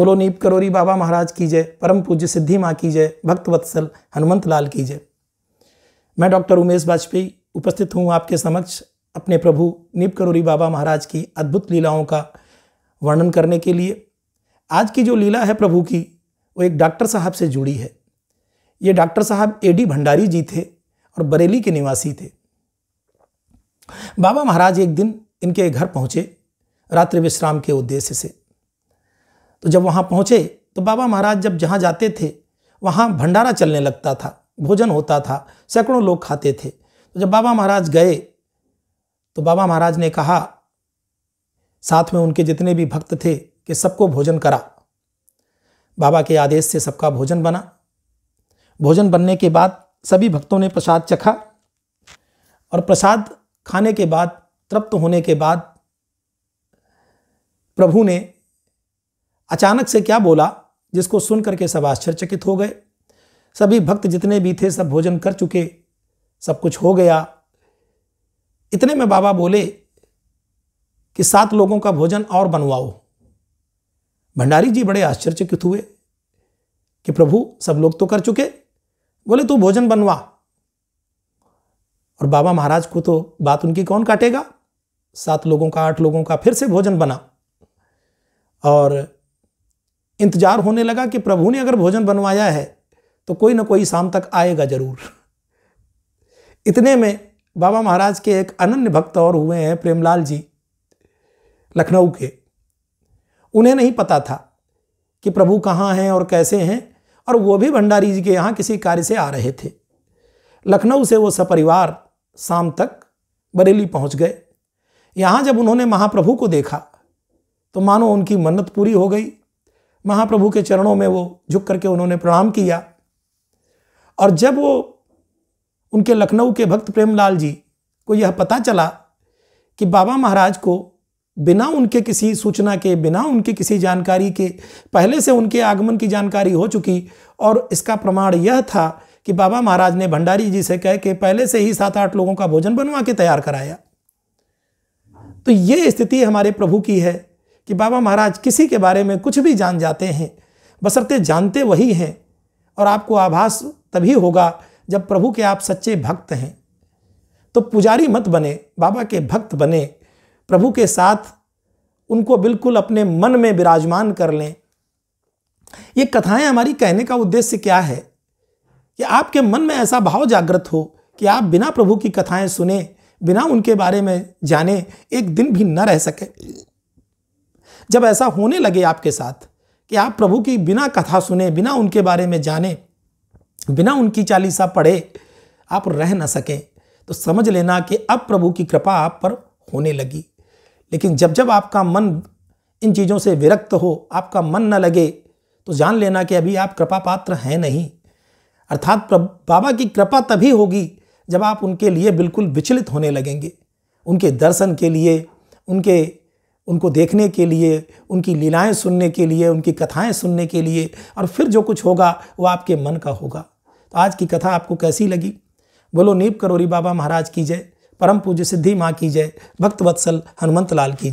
बोलो नीप करोरी बाबा महाराज की जय परम पूज्य सिद्धि माँ की जय भक्त वत्सल हनुमंत लाल की जय मैं डॉक्टर उमेश वाजपेयी उपस्थित हूँ आपके समक्ष अपने प्रभु नीप करोरी बाबा महाराज की अद्भुत लीलाओं का वर्णन करने के लिए आज की जो लीला है प्रभु की वो एक डॉक्टर साहब से जुड़ी है ये डॉक्टर साहब एडी भंडारी जी थे और बरेली के निवासी थे बाबा महाराज एक दिन इनके घर पहुँचे रात्रि विश्राम के उद्देश्य से तो जब वहाँ पहुँचे तो बाबा महाराज जब जहाँ जाते थे वहाँ भंडारा चलने लगता था भोजन होता था सैकड़ों लोग खाते थे तो जब बाबा महाराज गए तो बाबा महाराज ने कहा साथ में उनके जितने भी भक्त थे कि सबको भोजन करा बाबा के आदेश से सबका भोजन बना भोजन बनने के बाद सभी भक्तों ने प्रसाद चखा और प्रसाद खाने के बाद तृप्त होने के बाद प्रभु ने अचानक से क्या बोला जिसको सुन करके सब आश्चर्यचकित हो गए सभी भक्त जितने भी थे सब भोजन कर चुके सब कुछ हो गया इतने में बाबा बोले कि सात लोगों का भोजन और बनवाओ भंडारी जी बड़े आश्चर्यचकित हुए कि प्रभु सब लोग तो कर चुके बोले तू भोजन बनवा और बाबा महाराज को तो बात उनकी कौन काटेगा सात लोगों का आठ लोगों का फिर से भोजन बना और इंतजार होने लगा कि प्रभु ने अगर भोजन बनवाया है तो कोई ना कोई शाम तक आएगा जरूर इतने में बाबा महाराज के एक अनन्य भक्त और हुए हैं प्रेमलाल जी लखनऊ के उन्हें नहीं पता था कि प्रभु कहाँ हैं और कैसे हैं और वो भी भंडारी जी के यहाँ किसी कार्य से आ रहे थे लखनऊ से वो सपरिवार शाम तक बरेली पहुँच गए यहाँ जब उन्होंने महाप्रभु को देखा तो मानो उनकी मन्नत पूरी हो गई महाप्रभु के चरणों में वो झुक करके उन्होंने प्रणाम किया और जब वो उनके लखनऊ के भक्त प्रेमलाल जी को यह पता चला कि बाबा महाराज को बिना उनके किसी सूचना के बिना उनके किसी जानकारी के पहले से उनके आगमन की जानकारी हो चुकी और इसका प्रमाण यह था कि बाबा महाराज ने भंडारी जी से कह के पहले से ही सात आठ लोगों का भोजन बनवा के तैयार कराया तो ये स्थिति हमारे प्रभु की है कि बाबा महाराज किसी के बारे में कुछ भी जान जाते हैं बसरते जानते वही हैं और आपको आभास तभी होगा जब प्रभु के आप सच्चे भक्त हैं तो पुजारी मत बने बाबा के भक्त बने प्रभु के साथ उनको बिल्कुल अपने मन में विराजमान कर लें ये कथाएं हमारी कहने का उद्देश्य क्या है कि आपके मन में ऐसा भाव जागृत हो कि आप बिना प्रभु की कथाएं सुने बिना उनके बारे में जाने एक दिन भी न रह सके जब ऐसा होने लगे आपके साथ कि आप प्रभु की बिना कथा सुने बिना उनके बारे में जाने बिना उनकी चालीसा पढ़े आप रह न सकें तो समझ लेना कि अब प्रभु की कृपा आप पर होने लगी लेकिन जब जब आपका मन इन चीज़ों से विरक्त हो आपका मन न लगे तो जान लेना कि अभी आप कृपा पात्र हैं नहीं अर्थात बाबा की कृपा तभी होगी जब आप उनके लिए बिल्कुल विचलित होने लगेंगे उनके दर्शन के लिए उनके उनको देखने के लिए उनकी लीलाएं सुनने के लिए उनकी कथाएं सुनने के लिए और फिर जो कुछ होगा वो आपके मन का होगा तो आज की कथा आपको कैसी लगी बोलो नीप करोरी बाबा महाराज की जय परम पूज्य सिद्धि माँ की जय भक्त वत्सल हनुमंत लाल की